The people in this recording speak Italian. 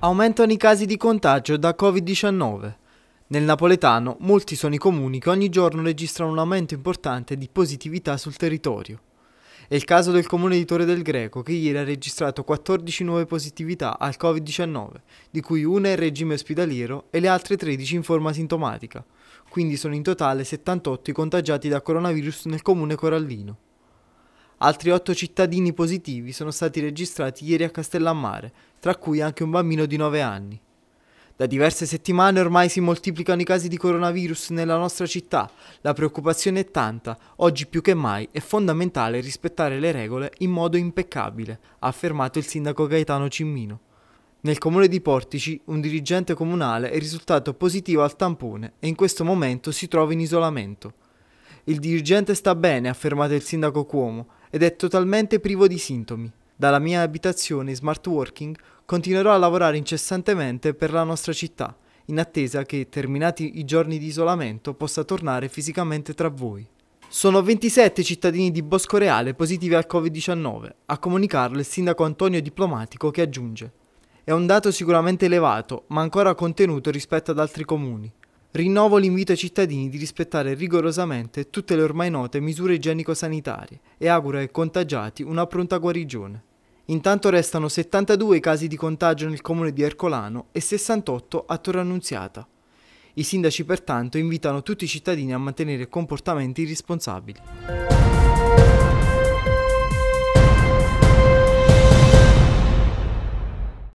Aumentano i casi di contagio da Covid-19. Nel napoletano molti sono i comuni che ogni giorno registrano un aumento importante di positività sul territorio. È il caso del comune di Torre del Greco che ieri ha registrato 14 nuove positività al Covid-19, di cui una in regime ospedaliero e le altre 13 in forma sintomatica. Quindi sono in totale 78 i contagiati da coronavirus nel comune corallino. Altri otto cittadini positivi sono stati registrati ieri a Castellammare, tra cui anche un bambino di 9 anni. Da diverse settimane ormai si moltiplicano i casi di coronavirus nella nostra città. La preoccupazione è tanta, oggi più che mai è fondamentale rispettare le regole in modo impeccabile, ha affermato il sindaco Gaetano Cimmino. Nel comune di Portici, un dirigente comunale è risultato positivo al tampone e in questo momento si trova in isolamento. Il dirigente sta bene, ha affermato il sindaco Cuomo, ed è totalmente privo di sintomi. Dalla mia abitazione smart working continuerò a lavorare incessantemente per la nostra città, in attesa che, terminati i giorni di isolamento, possa tornare fisicamente tra voi. Sono 27 cittadini di Bosco Reale positivi al Covid-19, a comunicarlo il sindaco Antonio Diplomatico che aggiunge. È un dato sicuramente elevato, ma ancora contenuto rispetto ad altri comuni. Rinnovo l'invito ai cittadini di rispettare rigorosamente tutte le ormai note misure igienico-sanitarie e auguro ai contagiati una pronta guarigione. Intanto restano 72 i casi di contagio nel comune di Ercolano e 68 a Torre Annunziata. I sindaci pertanto invitano tutti i cittadini a mantenere comportamenti irresponsabili.